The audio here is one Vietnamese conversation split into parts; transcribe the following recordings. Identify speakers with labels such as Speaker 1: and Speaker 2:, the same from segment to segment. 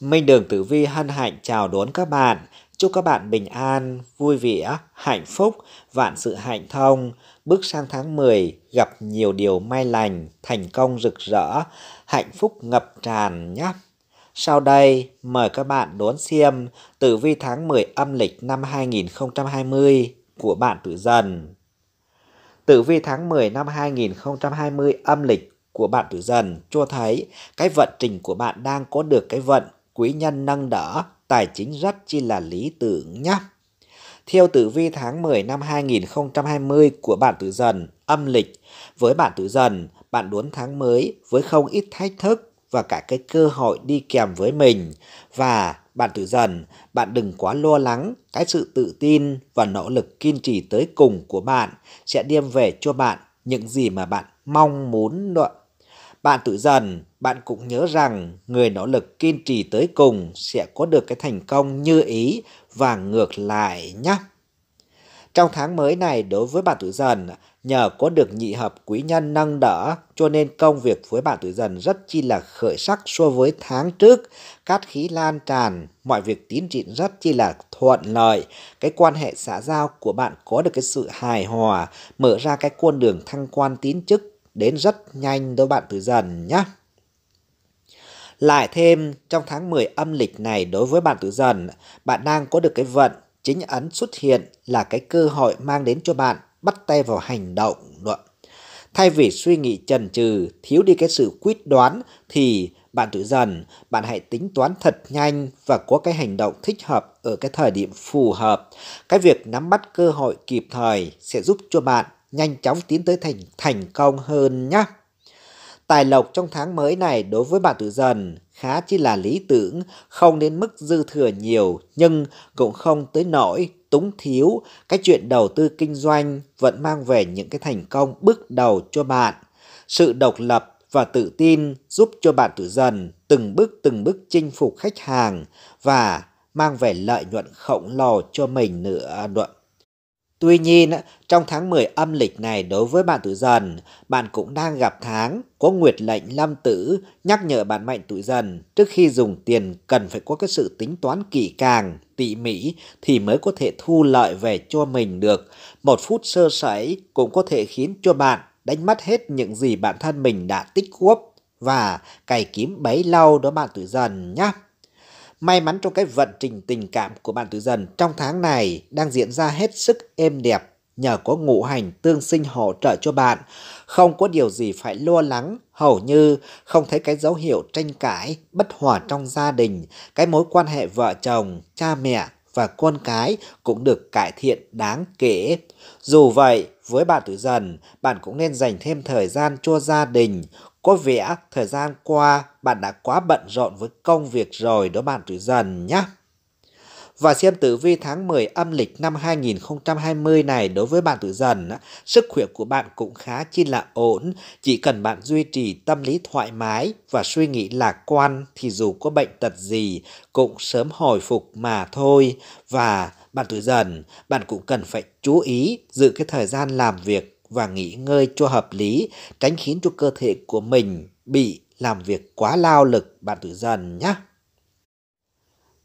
Speaker 1: Minh Đường Tử Vi hân hạnh chào đón các bạn. Chúc các bạn bình an, vui vẻ, hạnh phúc, vạn sự hạnh thông. Bước sang tháng 10 gặp nhiều điều may lành, thành công rực rỡ, hạnh phúc ngập tràn nhé. Sau đây, mời các bạn đón xem tử vi tháng 10 âm lịch năm 2020 của bạn tử dần. Tử vi tháng 10 năm 2020 âm lịch của bạn tử dần cho thấy cái vận trình của bạn đang có được cái vận quý nhân nâng đỡ, tài chính rất chi là lý tưởng nhé. Theo tử vi tháng 10 năm 2020 của bạn tử dần âm lịch, với bạn tử dần, bạn đốn tháng mới với không ít thách thức và cả cái cơ hội đi kèm với mình. Và bạn tử dần, bạn đừng quá lo lắng, cái sự tự tin và nỗ lực kiên trì tới cùng của bạn sẽ đem về cho bạn những gì mà bạn mong muốn đó bạn tự dần, bạn cũng nhớ rằng người nỗ lực kiên trì tới cùng sẽ có được cái thành công như ý và ngược lại nhé. Trong tháng mới này đối với bạn tuổi dần, nhờ có được nhị hợp quý nhân nâng đỡ, cho nên công việc với bạn tuổi dần rất chi là khởi sắc so với tháng trước, cát khí lan tràn, mọi việc tiến triển rất chi là thuận lợi, cái quan hệ xã giao của bạn có được cái sự hài hòa, mở ra cái con đường thăng quan tiến chức đến rất nhanh đối bạn tử dần nhé. Lại thêm, trong tháng 10 âm lịch này đối với bạn tử dần, bạn đang có được cái vận, chính ấn xuất hiện là cái cơ hội mang đến cho bạn bắt tay vào hành động. Thay vì suy nghĩ chần chừ, thiếu đi cái sự quyết đoán thì bạn tử dần, bạn hãy tính toán thật nhanh và có cái hành động thích hợp ở cái thời điểm phù hợp. Cái việc nắm bắt cơ hội kịp thời sẽ giúp cho bạn nhanh chóng tiến tới thành thành công hơn nhé. Tài lộc trong tháng mới này đối với bạn tử dần khá chỉ là lý tưởng, không đến mức dư thừa nhiều nhưng cũng không tới nỗi túng thiếu. Cái chuyện đầu tư kinh doanh vẫn mang về những cái thành công bước đầu cho bạn. Sự độc lập và tự tin giúp cho bạn tử dần từng bước từng bước chinh phục khách hàng và mang về lợi nhuận khổng lồ cho mình nữa. Tuy nhiên, trong tháng 10 âm lịch này đối với bạn tuổi dần, bạn cũng đang gặp tháng có nguyệt lệnh lâm tử nhắc nhở bạn mệnh tuổi dần trước khi dùng tiền cần phải có cái sự tính toán kỹ càng, tỉ mỉ thì mới có thể thu lợi về cho mình được. Một phút sơ sẩy cũng có thể khiến cho bạn đánh mất hết những gì bản thân mình đã tích góp và cày kiếm bấy lâu đó bạn tuổi dần nhé. May mắn trong cái vận trình tình cảm của bạn tử dần trong tháng này đang diễn ra hết sức êm đẹp nhờ có ngũ hành tương sinh hỗ trợ cho bạn. Không có điều gì phải lo lắng, hầu như không thấy cái dấu hiệu tranh cãi, bất hòa trong gia đình, cái mối quan hệ vợ chồng, cha mẹ và con cái cũng được cải thiện đáng kể. Dù vậy, với bạn tử dần, bạn cũng nên dành thêm thời gian cho gia đình, có vẻ thời gian qua bạn đã quá bận rộn với công việc rồi đó bạn tuổi dần nhé. Và xem tử vi tháng 10 âm lịch năm 2020 này đối với bạn tuổi dần, sức khỏe của bạn cũng khá chi là ổn. Chỉ cần bạn duy trì tâm lý thoải mái và suy nghĩ lạc quan thì dù có bệnh tật gì cũng sớm hồi phục mà thôi. Và bạn tuổi dần, bạn cũng cần phải chú ý giữ cái thời gian làm việc và nghỉ ngơi cho hợp lý, tránh khiến cho cơ thể của mình bị làm việc quá lao lực bạn tuổi dần nhé.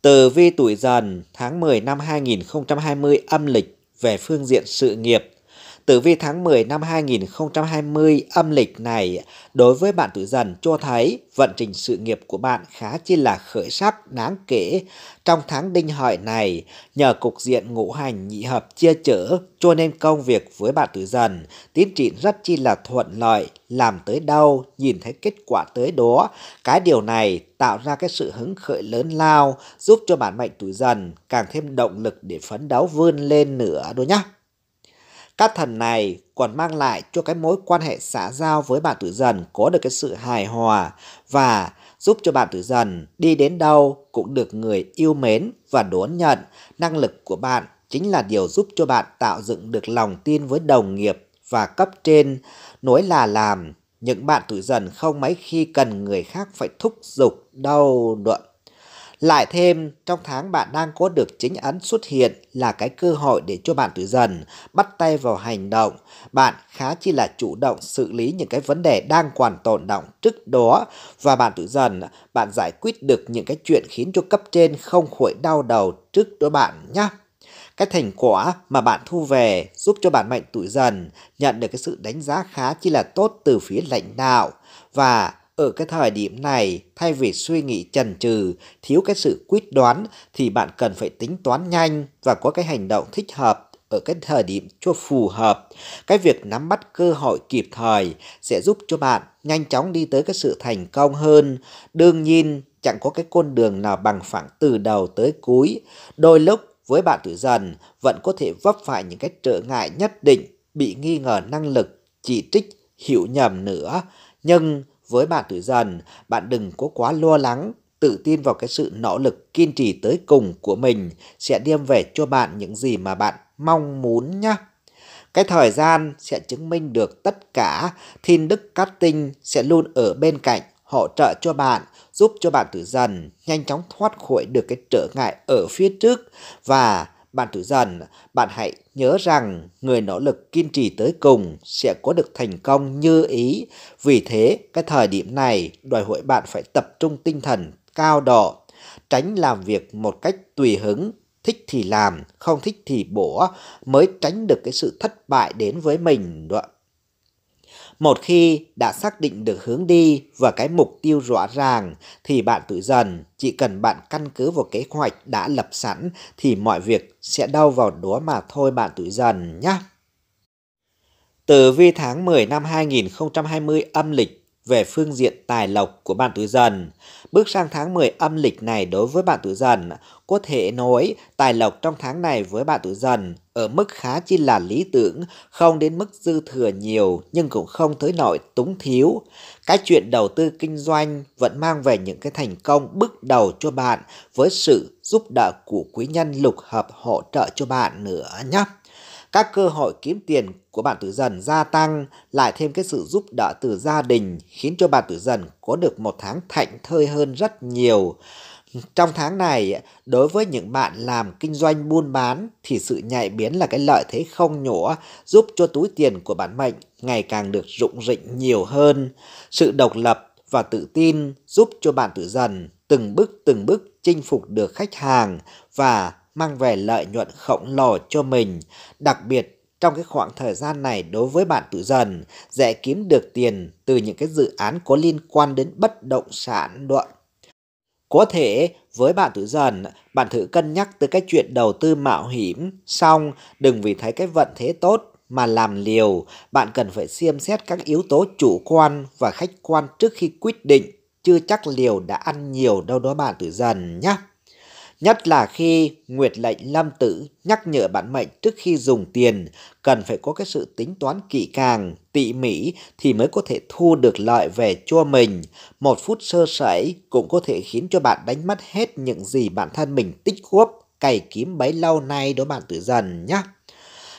Speaker 1: từ vi tuổi dần tháng 10 năm 2020 âm lịch về phương diện sự nghiệp Tử vi tháng 10 năm 2020 âm lịch này đối với bạn tuổi dần cho thấy vận trình sự nghiệp của bạn khá chi là khởi sắc đáng kể. Trong tháng đinh hợi này, nhờ cục diện ngũ hành nhị hợp chia chở cho nên công việc với bạn tuổi dần tiến triển rất chi là thuận lợi, làm tới đâu, nhìn thấy kết quả tới đó. Cái điều này tạo ra cái sự hứng khởi lớn lao, giúp cho bản mệnh tuổi dần càng thêm động lực để phấn đấu vươn lên nữa đó nhá. Các thần này còn mang lại cho cái mối quan hệ xã giao với bạn tử dần có được cái sự hài hòa và giúp cho bạn tử dần đi đến đâu cũng được người yêu mến và đón nhận. Năng lực của bạn chính là điều giúp cho bạn tạo dựng được lòng tin với đồng nghiệp và cấp trên, nói là làm. Những bạn tử dần không mấy khi cần người khác phải thúc giục đau đoạn lại thêm, trong tháng bạn đang có được chính ấn xuất hiện là cái cơ hội để cho bạn tuổi dần bắt tay vào hành động. Bạn khá chi là chủ động xử lý những cái vấn đề đang còn tồn động trước đó và bạn tuổi dần bạn giải quyết được những cái chuyện khiến cho cấp trên không khỏi đau đầu trước đó bạn nhé cái thành quả mà bạn thu về giúp cho bạn mệnh tuổi dần nhận được cái sự đánh giá khá chi là tốt từ phía lãnh đạo và ở cái thời điểm này, thay vì suy nghĩ chần chừ, thiếu cái sự quyết đoán thì bạn cần phải tính toán nhanh và có cái hành động thích hợp ở cái thời điểm cho phù hợp. Cái việc nắm bắt cơ hội kịp thời sẽ giúp cho bạn nhanh chóng đi tới cái sự thành công hơn. Đương nhiên, chẳng có cái con đường nào bằng phẳng từ đầu tới cuối. Đôi lúc với bạn tuổi dần vẫn có thể vấp phải những cái trở ngại nhất định, bị nghi ngờ năng lực, chỉ trích, hiểu nhầm nữa. Nhưng với bạn tuổi dần, bạn đừng có quá lo lắng, tự tin vào cái sự nỗ lực kiên trì tới cùng của mình sẽ đem về cho bạn những gì mà bạn mong muốn nhé. Cái thời gian sẽ chứng minh được tất cả, thiên đức cát tinh sẽ luôn ở bên cạnh, hỗ trợ cho bạn, giúp cho bạn tuổi dần, nhanh chóng thoát khỏi được cái trở ngại ở phía trước và bạn tuổi dần, bạn hãy nhớ rằng người nỗ lực kiên trì tới cùng sẽ có được thành công như ý. Vì thế, cái thời điểm này đòi hỏi bạn phải tập trung tinh thần cao độ, tránh làm việc một cách tùy hứng, thích thì làm, không thích thì bỏ mới tránh được cái sự thất bại đến với mình đó. Một khi đã xác định được hướng đi và cái mục tiêu rõ ràng thì bạn tự dần, chỉ cần bạn căn cứ vào kế hoạch đã lập sẵn thì mọi việc sẽ đau vào đó mà thôi bạn tự dần nhé. Từ vi tháng 10 năm 2020 âm lịch về phương diện tài lộc của bạn tuổi dần. Bước sang tháng 10 âm lịch này đối với bạn tuổi dần, có thể nói tài lộc trong tháng này với bạn tuổi dần ở mức khá chi là lý tưởng, không đến mức dư thừa nhiều nhưng cũng không tới nỗi túng thiếu. Cái chuyện đầu tư kinh doanh vẫn mang về những cái thành công bước đầu cho bạn với sự giúp đỡ của quý nhân lục hợp hỗ trợ cho bạn nữa nhé các cơ hội kiếm tiền của bạn tử dần gia tăng, lại thêm cái sự giúp đỡ từ gia đình khiến cho bạn tử dần có được một tháng thạnh thơi hơn rất nhiều. Trong tháng này, đối với những bạn làm kinh doanh buôn bán thì sự nhạy biến là cái lợi thế không nhỏ giúp cho túi tiền của bản mệnh ngày càng được rụng rịnh nhiều hơn. Sự độc lập và tự tin giúp cho bạn tử dần từng bước từng bước chinh phục được khách hàng và mang về lợi nhuận khổng lồ cho mình, đặc biệt trong cái khoảng thời gian này đối với bạn tự dần dễ kiếm được tiền từ những cái dự án có liên quan đến bất động sản đó. Có thể với bạn tự dần, bạn thử cân nhắc từ cái chuyện đầu tư mạo hiểm, xong đừng vì thấy cái vận thế tốt mà làm liều, bạn cần phải xem xét các yếu tố chủ quan và khách quan trước khi quyết định, chưa chắc liều đã ăn nhiều đâu đó bạn tự dần nhé. Nhất là khi Nguyệt lệnh Lâm Tử nhắc nhở bản mệnh trước khi dùng tiền, cần phải có cái sự tính toán kỹ càng, tỉ mỉ thì mới có thể thu được lợi về cho mình. Một phút sơ sẩy cũng có thể khiến cho bạn đánh mất hết những gì bản thân mình tích góp, cày kiếm bấy lâu nay đối bạn tử dần nhé.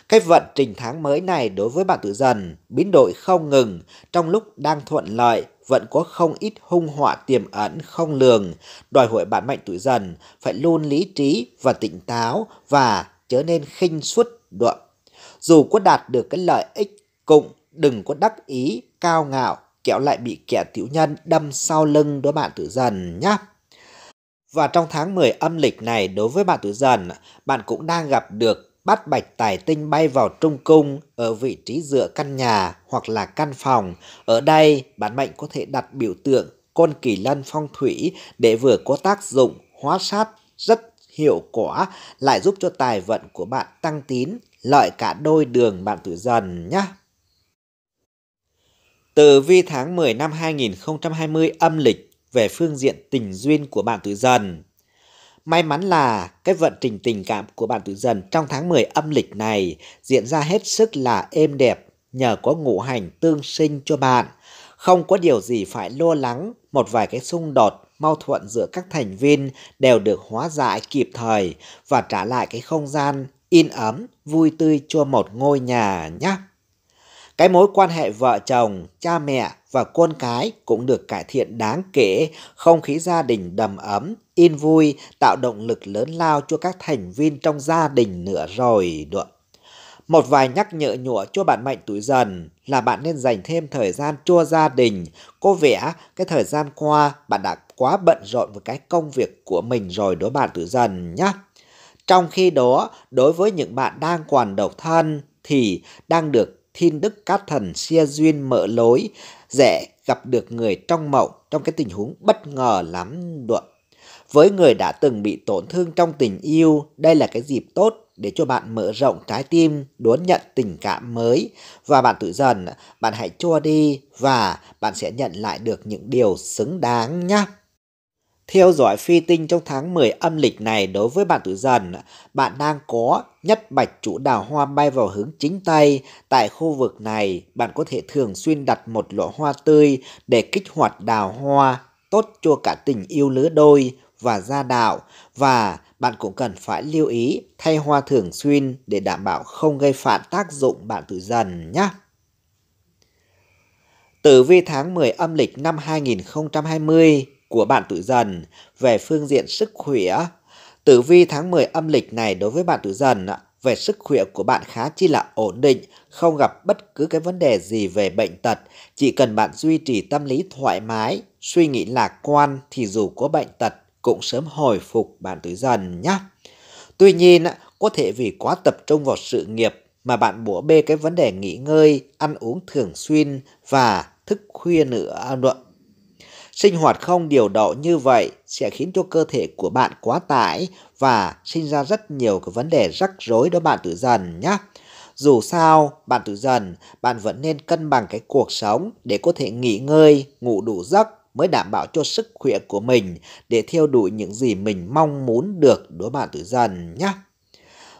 Speaker 1: Cái vận trình tháng mới này đối với bạn tử dần biến đổi không ngừng trong lúc đang thuận lợi vẫn có không ít hung họa tiềm ẩn không lường, đòi hỏi bạn mệnh tuổi dần phải luôn lý trí và tỉnh táo và trở nên khinh suất đoạn. Dù có đạt được cái lợi ích cũng đừng có đắc ý, cao ngạo, kẹo lại bị kẻ tiểu nhân đâm sau lưng đối bạn tuổi dần nhé. Và trong tháng 10 âm lịch này đối với bạn tuổi dần, bạn cũng đang gặp được bắt bạch tài tinh bay vào trung cung ở vị trí dựa căn nhà hoặc là căn phòng. Ở đây, bản mệnh có thể đặt biểu tượng con kỳ lân phong thủy để vừa có tác dụng hóa sát rất hiệu quả lại giúp cho tài vận của bạn tăng tín, lợi cả đôi đường bạn tuổi dần nhé. Từ vi tháng 10 năm 2020 âm lịch về phương diện tình duyên của bạn tuổi dần, May mắn là cái vận trình tình cảm của bạn tuổi dần trong tháng 10 âm lịch này diễn ra hết sức là êm đẹp nhờ có ngũ hành tương sinh cho bạn. Không có điều gì phải lo lắng, một vài cái xung đột, mâu thuẫn giữa các thành viên đều được hóa giải kịp thời và trả lại cái không gian in ấm, vui tươi cho một ngôi nhà nhé. Cái mối quan hệ vợ chồng, cha mẹ và con cái cũng được cải thiện đáng kể, không khí gia đình đầm ấm, in vui, tạo động lực lớn lao cho các thành viên trong gia đình nữa rồi được. Một vài nhắc nhở nhụa cho bạn mệnh tuổi dần là bạn nên dành thêm thời gian cho gia đình. Cô vẽ, cái thời gian qua bạn đã quá bận rộn với cái công việc của mình rồi đối bạn tuổi dần nhé. Trong khi đó, đối với những bạn đang còn độc thân thì đang được thiên đức cát thần xia duyên mở lối dễ gặp được người trong mộng trong cái tình huống bất ngờ lắm đuộm với người đã từng bị tổn thương trong tình yêu đây là cái dịp tốt để cho bạn mở rộng trái tim đón nhận tình cảm mới và bạn tự dần bạn hãy cho đi và bạn sẽ nhận lại được những điều xứng đáng nhé theo dõi phi tinh trong tháng 10 âm lịch này đối với bạn tuổi dần, bạn đang có nhất bạch chủ đào hoa bay vào hướng chính tay. Tại khu vực này, bạn có thể thường xuyên đặt một lọ hoa tươi để kích hoạt đào hoa, tốt cho cả tình yêu lứa đôi và gia đạo. Và bạn cũng cần phải lưu ý thay hoa thường xuyên để đảm bảo không gây phản tác dụng bạn tuổi dần nhé. Tử vi tháng 10 âm lịch năm 2020 của bạn tuổi dần về phương diện sức khỏe. Tử vi tháng 10 âm lịch này đối với bạn tuổi dần về sức khỏe của bạn khá chi là ổn định, không gặp bất cứ cái vấn đề gì về bệnh tật. Chỉ cần bạn duy trì tâm lý thoải mái, suy nghĩ lạc quan thì dù có bệnh tật cũng sớm hồi phục bạn tuổi dần nhé. Tuy nhiên, có thể vì quá tập trung vào sự nghiệp mà bạn bỏ bê cái vấn đề nghỉ ngơi, ăn uống thường xuyên và thức khuya nữa à, Sinh hoạt không điều độ như vậy sẽ khiến cho cơ thể của bạn quá tải và sinh ra rất nhiều cái vấn đề rắc rối đó bạn tự dần nhé. Dù sao, bạn tự dần, bạn vẫn nên cân bằng cái cuộc sống để có thể nghỉ ngơi, ngủ đủ giấc mới đảm bảo cho sức khỏe của mình để theo đuổi những gì mình mong muốn được đối bạn tự dần nhé.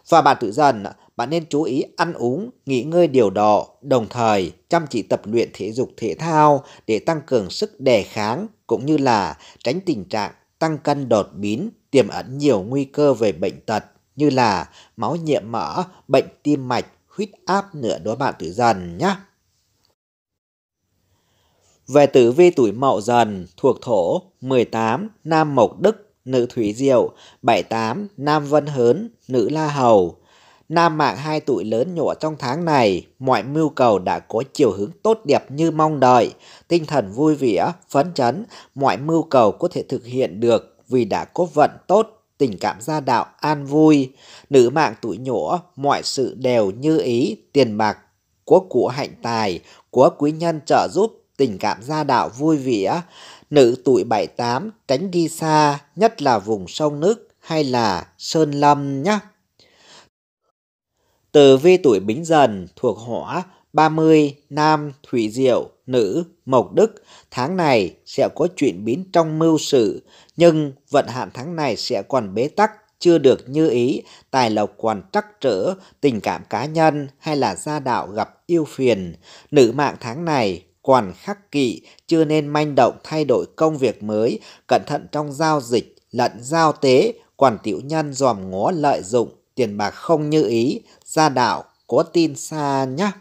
Speaker 1: Và bạn tự dần bạn nên chú ý ăn uống, nghỉ ngơi điều độ, đồng thời chăm chỉ tập luyện thể dục thể thao để tăng cường sức đề kháng cũng như là tránh tình trạng tăng cân đột biến tiềm ẩn nhiều nguy cơ về bệnh tật như là máu nhiễm mỡ, bệnh tim mạch, huyết áp nữa đó bạn tử dần nhé. Về tử vi tuổi mậu dần thuộc thổ 18 nam mộc đức nữ thủy diệu 78 nam vân hớn nữ la hầu Nam mạng hai tuổi lớn nhỏ trong tháng này, mọi mưu cầu đã có chiều hướng tốt đẹp như mong đợi, tinh thần vui vẻ, phấn chấn, mọi mưu cầu có thể thực hiện được vì đã có vận tốt, tình cảm gia đạo an vui. Nữ mạng tuổi nhỏ, mọi sự đều như ý, tiền bạc, của cụ hạnh tài, của quý nhân trợ giúp, tình cảm gia đạo vui vẻ. Nữ tuổi 78 tránh đi xa, nhất là vùng sông nước hay là sơn lâm nhé. Từ vi tuổi Bính Dần thuộc hỏa 30 nam, thủy diệu, nữ, mộc đức, tháng này sẽ có chuyện biến trong mưu sự, nhưng vận hạn tháng này sẽ còn bế tắc, chưa được như ý, tài lộc còn trắc trở, tình cảm cá nhân hay là gia đạo gặp yêu phiền. Nữ mạng tháng này còn khắc kỵ, chưa nên manh động thay đổi công việc mới, cẩn thận trong giao dịch, lận giao tế, quản tiểu nhân dòm ngó lợi dụng tiền bạc không như ý, gia đạo có tin xa nhá.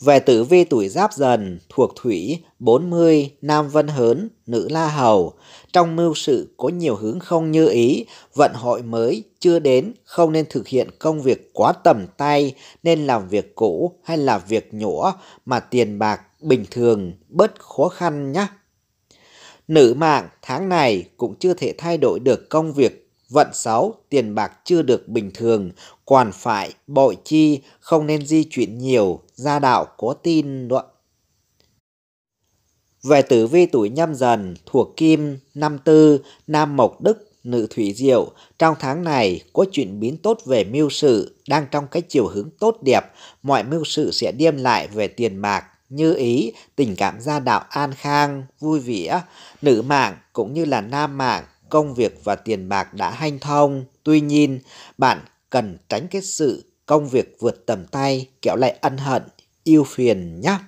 Speaker 1: Về tử vi tuổi giáp dần, thuộc thủy 40, nam vân hớn, nữ la hầu. Trong mưu sự có nhiều hướng không như ý, vận hội mới chưa đến, không nên thực hiện công việc quá tầm tay, nên làm việc cũ hay là việc nhũa mà tiền bạc bình thường bớt khó khăn nhé. Nữ mạng tháng này cũng chưa thể thay đổi được công việc Vận 6, tiền bạc chưa được bình thường, quản phải, bội chi, không nên di chuyển nhiều, gia đạo có tin luận. Về tử vi tuổi nhâm dần, thuộc kim, năm tư, nam mộc đức, nữ thủy diệu, trong tháng này có chuyện biến tốt về mưu sự, đang trong cái chiều hướng tốt đẹp, mọi mưu sự sẽ đem lại về tiền bạc, như ý, tình cảm gia đạo an khang, vui vẻ, nữ mạng cũng như là nam mạng công việc và tiền bạc đã hanh thông. Tuy nhiên, bạn cần tránh cái sự công việc vượt tầm tay, kéo lại ân hận, yêu phiền nhé.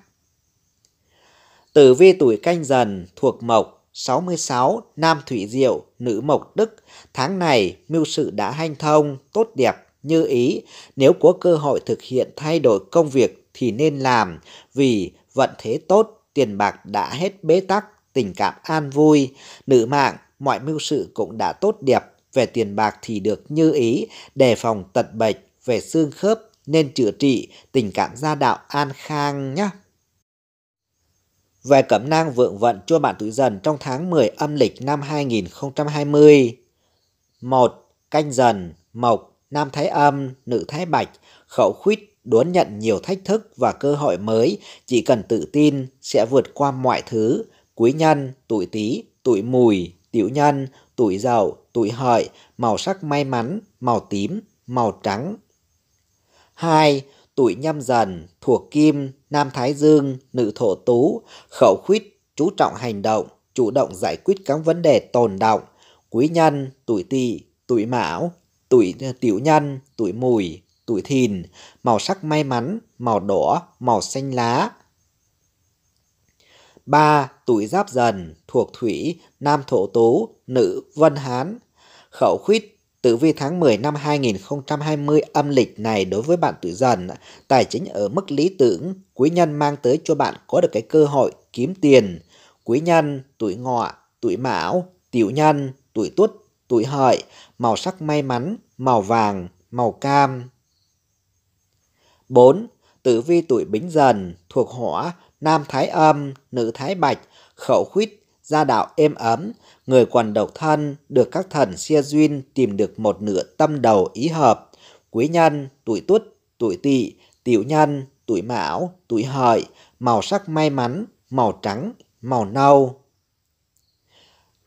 Speaker 1: Tử vi tuổi canh dần thuộc mộc 66, nam thủy diệu, nữ mộc đức. Tháng này, mưu sự đã hanh thông, tốt đẹp, như ý. Nếu có cơ hội thực hiện thay đổi công việc thì nên làm vì vận thế tốt, tiền bạc đã hết bế tắc, tình cảm an vui. Nữ mạng mọi mưu sự cũng đã tốt đẹp, về tiền bạc thì được như ý, đề phòng tật bệnh, về xương khớp nên chữa trị, tình cảm gia đạo an khang nhé. Về cẩm nang vượng vận cho bạn tuổi dần trong tháng 10 âm lịch năm 2020. 1. Canh dần, mộc, nam thái âm, nữ thái bạch, khẩu khuyết đón nhận nhiều thách thức và cơ hội mới, chỉ cần tự tin sẽ vượt qua mọi thứ. Quý nhân, tuổi tý, tuổi mùi, tiểu nhân, tuổi giàu tuổi hợi, màu sắc may mắn, màu tím, màu trắng. 2. Tuổi nhâm dần, thuộc kim, nam thái dương, nữ thổ tú, khẩu khuyết, chú trọng hành động, chủ động giải quyết các vấn đề tồn động. Quý nhân, tuổi tỵ, tuổi mão, tuổi tiểu nhân, tuổi mùi, tuổi thìn, màu sắc may mắn, màu đỏ, màu xanh lá. 3. Tuổi giáp dần, thuộc thủy, nam thổ tú, nữ vân hán. Khẩu khuyết Tử vi tháng 10 năm 2020 âm lịch này đối với bạn tuổi dần, tài chính ở mức lý tưởng, quý nhân mang tới cho bạn có được cái cơ hội kiếm tiền. Quý nhân, tuổi ngọ, tuổi mão, tiểu nhân, tuổi tuất, tuổi hợi, màu sắc may mắn, màu vàng, màu cam. 4. Tử vi tuổi bính dần, thuộc hỏa, nam thái âm, nữ thái bạch, khẩu khuyết, gia đạo êm ấm, người còn độc thân được các thần xia duyên tìm được một nửa tâm đầu ý hợp. Quý nhân, tuổi tuất, tuổi tỵ, tiểu nhân, tuổi mão, tuổi hợi, màu sắc may mắn, màu trắng, màu nâu.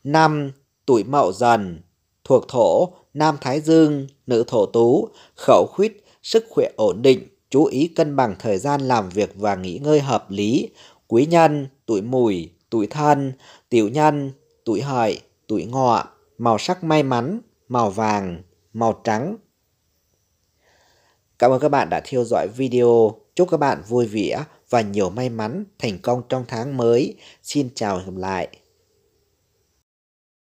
Speaker 1: 5. Tuổi mậu dần, thuộc thổ, nam thái dương, nữ thổ tú, khẩu khuyết, sức khỏe ổn định, chú ý cân bằng thời gian làm việc và nghỉ ngơi hợp lý. Quý nhân, tuổi mùi, tuổi thân, tiểu nhân, tuổi hợi, tuổi ngọ, màu sắc may mắn, màu vàng, màu trắng. Cảm ơn các bạn đã theo dõi video. Chúc các bạn vui vẻ và nhiều may mắn, thành công trong tháng mới. Xin chào và hẹn gặp lại.